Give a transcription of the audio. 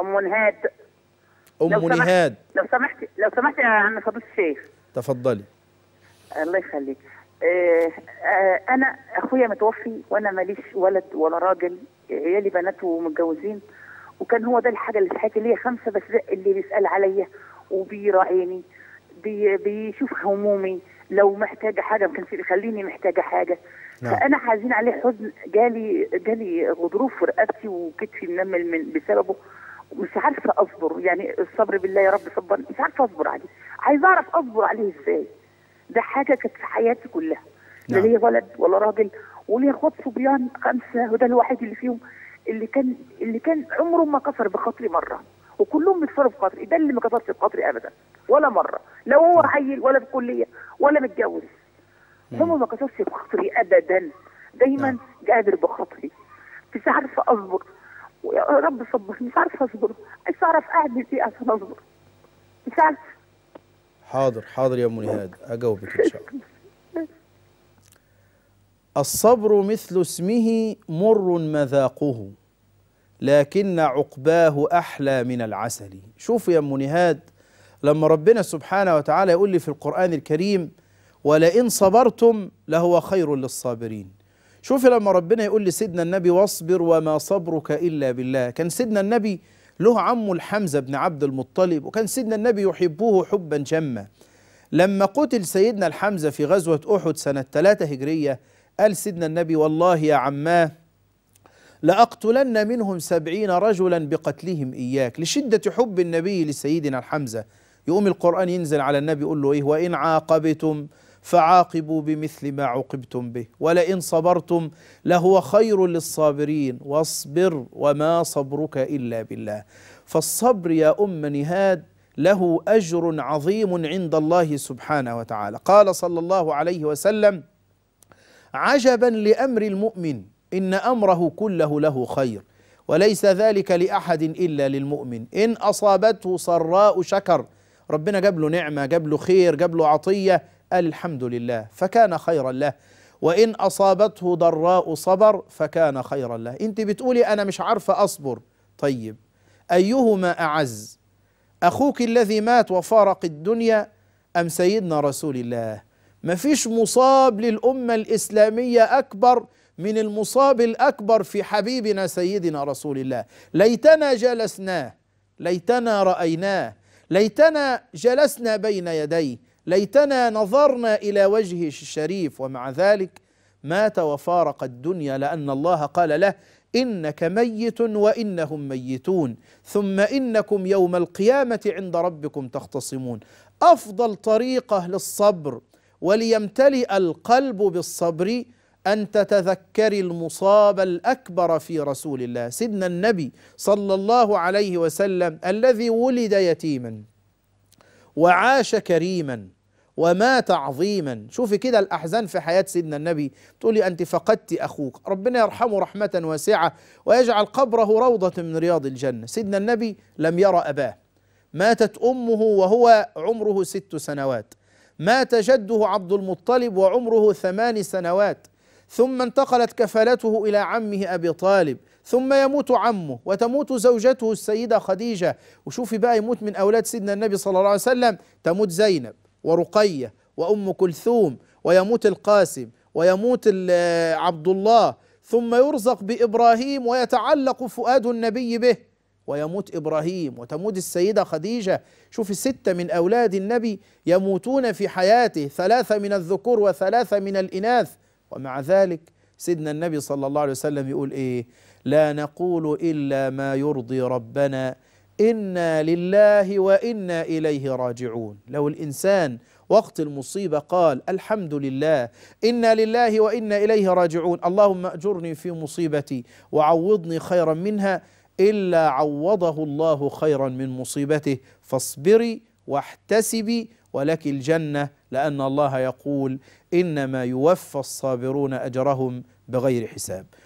ام نهاد ام نهاد لو سمحت لو سمحت يا عم فضيله الشيخ تفضلي الله يخليك آه، انا اخويا متوفي وانا ماليش ولد ولا راجل عيالي بناته متجوزين وكان هو ده الحاجه اللي تحكي ليا خمسه بس ده اللي بيسال عليا وبيراعيني بي بيشوف همومي لو محتاجه حاجه كانش يخليني محتاجه حاجه نعم. فانا حزين عليه حزن جالي جالي غضروف في رقبتي وكتفي منمل من بسببه مش عارفه اصبر يعني الصبر بالله يا رب صبر مش عارفه اصبر عليه عايزه اعرف اصبر عليه ازاي ده حاجه كانت في حياتي كلها لا نعم. ليا ولد ولا راجل وليا اخوات صبيان خمسه وده الوحيد اللي فيهم اللي كان اللي كان عمره ما كسر بخاطري مره وكلهم بيتصرفوا في خاطري ده اللي ما كسرش بخاطري ابدا ولا مره لا هو نعم. عيل ولا في كليه ولا متجوز هم ما كسرش بخاطري ابدا دايما نعم. قادر بخاطري مش عارفه اصبر ويا رب صبر مش عارفه اصبر مش عارف اهدي في إيه عشان اصبر مش عارف حاضر حاضر يا ام نهاد اجاوبك ان شاء الله الصبر مثل اسمه مر مذاقه لكن عقباه احلى من العسل شوفوا يا ام نهاد لما ربنا سبحانه وتعالى يقول لي في القران الكريم ولئن صبرتم لهو خير للصابرين شوف لما ربنا يقول لسيدنا النبي واصبر وما صبرك إلا بالله كان سيدنا النبي له عمه الحمزة بن عبد المطلب وكان سيدنا النبي يحبه حبا جما لما قتل سيدنا الحمزة في غزوة أحد سنة 3 هجرية قال سيدنا النبي والله يا عماه لأقتلن منهم سبعين رجلا بقتلهم إياك لشدة حب النبي لسيدنا الحمزة يقوم القرآن ينزل على النبي يقول له إيه وإن عاقبتم فعاقبوا بمثل ما عوقبتم به ولئن صبرتم لهو خير للصابرين واصبر وما صبرك الا بالله فالصبر يا ام نهاد له اجر عظيم عند الله سبحانه وتعالى قال صلى الله عليه وسلم عجبا لامر المؤمن ان امره كله له خير وليس ذلك لاحد الا للمؤمن ان اصابته سراء شكر ربنا جاب له نعمه جاب له خير جاب له عطيه الحمد لله فكان خيرا له وإن أصابته ضراء صبر فكان خيرا له أنت بتقولي أنا مش عارفة أصبر طيب أيهما أعز أخوك الذي مات وفارق الدنيا أم سيدنا رسول الله ما فيش مصاب للأمة الإسلامية أكبر من المصاب الأكبر في حبيبنا سيدنا رسول الله ليتنا جلسناه ليتنا رأيناه ليتنا جلسنا بين يديه ليتنا نظرنا الى وجهه الشريف ومع ذلك مات وفارق الدنيا لان الله قال له انك ميت وانهم ميتون ثم انكم يوم القيامه عند ربكم تختصمون افضل طريقه للصبر وليمتلئ القلب بالصبر ان تتذكري المصاب الاكبر في رسول الله سيدنا النبي صلى الله عليه وسلم الذي ولد يتيما وعاش كريما وما تعظيما شوفي كده الأحزان في حياة سيدنا النبي تقولي أنت فقدت أخوك ربنا يرحمه رحمة واسعة ويجعل قبره روضة من رياض الجنة سيدنا النبي لم يرى أباه ماتت أمه وهو عمره ست سنوات مات جده عبد المطلب وعمره ثمان سنوات ثم انتقلت كفالته إلى عمه أبي طالب ثم يموت عمه وتموت زوجته السيدة خديجة وشوفي بقى يموت من أولاد سيدنا النبي صلى الله عليه وسلم تموت زينب ورقية وأم كلثوم ويموت القاسم ويموت عبد الله ثم يرزق بإبراهيم ويتعلق فؤاد النبي به ويموت إبراهيم وتموت السيدة خديجة شوف ستة من أولاد النبي يموتون في حياته ثلاثة من الذكور وثلاثة من الإناث ومع ذلك سيدنا النبي صلى الله عليه وسلم يقول إيه لا نقول إلا ما يرضي ربنا إنا لله وإنا إليه راجعون لو الإنسان وقت المصيبة قال الحمد لله إنا لله وإنا إليه راجعون اللهم أجرني في مصيبتي وعوضني خيرا منها إلا عوضه الله خيرا من مصيبته فاصبري واحتسبي ولك الجنة لأن الله يقول إنما يوفى الصابرون أجرهم بغير حساب